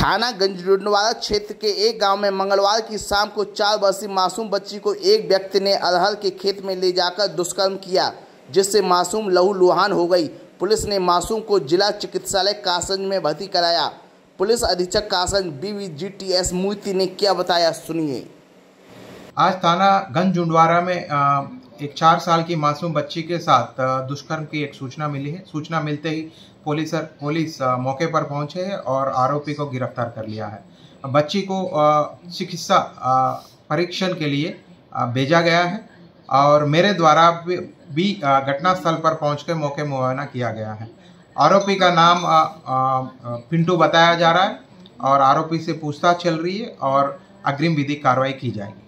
थाना गंजवाड़ा क्षेत्र के एक गांव में मंगलवार की शाम को चार वर्षीय मासूम बच्ची को एक व्यक्ति ने अरहर के खेत में ले जाकर दुष्कर्म किया जिससे मासूम लहूलुहान हो गई पुलिस ने मासूम को जिला चिकित्सालय कासंज में भर्ती कराया पुलिस अधीक्षक कासंज V G T S Murthy ने क्या बताया सुनिए आज थाना गंजुंडवारा में एक चार साल की मासूम बच्ची के साथ दुष्कर्म की एक सूचना मिली है सूचना मिलते ही पुलिस पुलिस मौके पर पहुंचे और आरोपी को गिरफ्तार कर लिया है बच्ची को चिकित्सा परीक्षण के लिए भेजा गया है और मेरे द्वारा भी घटनास्थल पर पहुँच कर मौके मुआयना किया गया है आरोपी का नाम पिंटू बताया जा रहा है और आरोपी से पूछताछ चल रही है और अग्रिम विधि कार्रवाई की जाएगी